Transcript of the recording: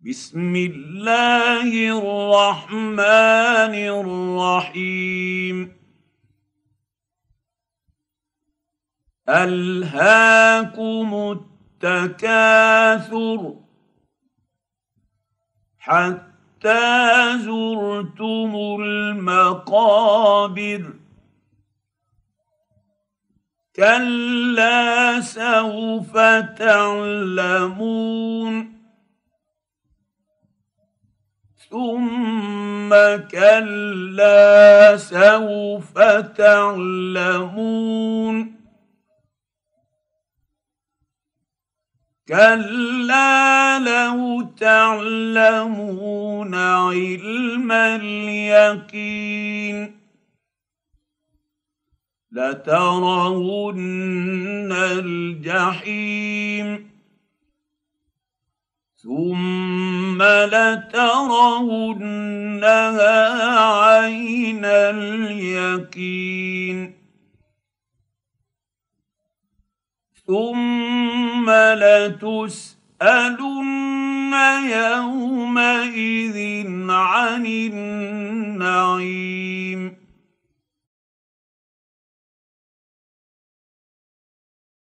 بسم الله الرحمن الرحيم ألهاكم التكاثر حتى زرتم المقابر كلا سوف تعلمون ثم كلا سوف تعلمون كلا لو تعلمون علم اليقين لترون الجحيم ثم ثم لترونها عين اليقين ثم لتسالن يومئذ عن النعيم